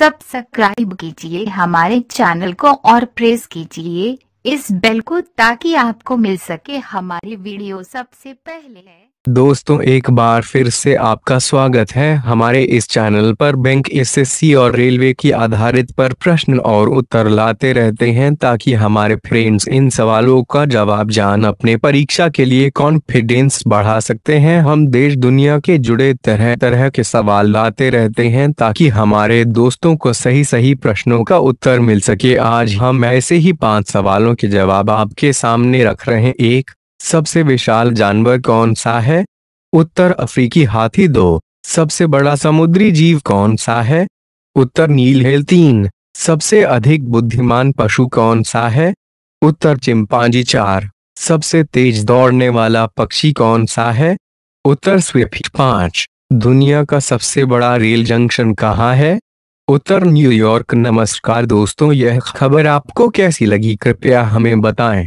subscribe कीजिए हमारे channel को और प्रेस कीजिए इस बेल को ताकि आपको मिल सके हमारी वीडियो सबसे पहले दोस्तों एक बार फिर से आपका स्वागत है हमारे इस चैनल पर बैंक एसएससी और रेलवे की आधारित पर प्रश्न और उत्तर लाते रहते हैं ताकि हमारे फ्रेंड्स इन सवालों का जवाब जान अपने परीक्षा के लिए कॉन्फिडेंस बढ़ा सकते हैं हम देश दुनिया के जुड़े तरह तरह के सवाल लाते रहते हैं ताकि हमारे दोस्तों को सही सही प्रश्नों का उत्तर मिल सके आज हम ऐसे ही पाँच सवालों के जवाब आपके सामने रख रहे हैं एक सबसे विशाल जानवर कौन सा है उत्तर अफ्रीकी हाथी दो सबसे बड़ा समुद्री जीव कौन सा है उत्तर नील हेल तीन सबसे अधिक बुद्धिमान पशु कौन सा है उत्तर चिंपांजी चार सबसे तेज दौड़ने वाला पक्षी कौन सा है उत्तर स्विफ्ट पांच दुनिया का सबसे बड़ा रेल जंक्शन कहाँ है उत्तर न्यूयॉर्क नमस्कार दोस्तों यह खबर आपको कैसी लगी कृपया हमें बताएं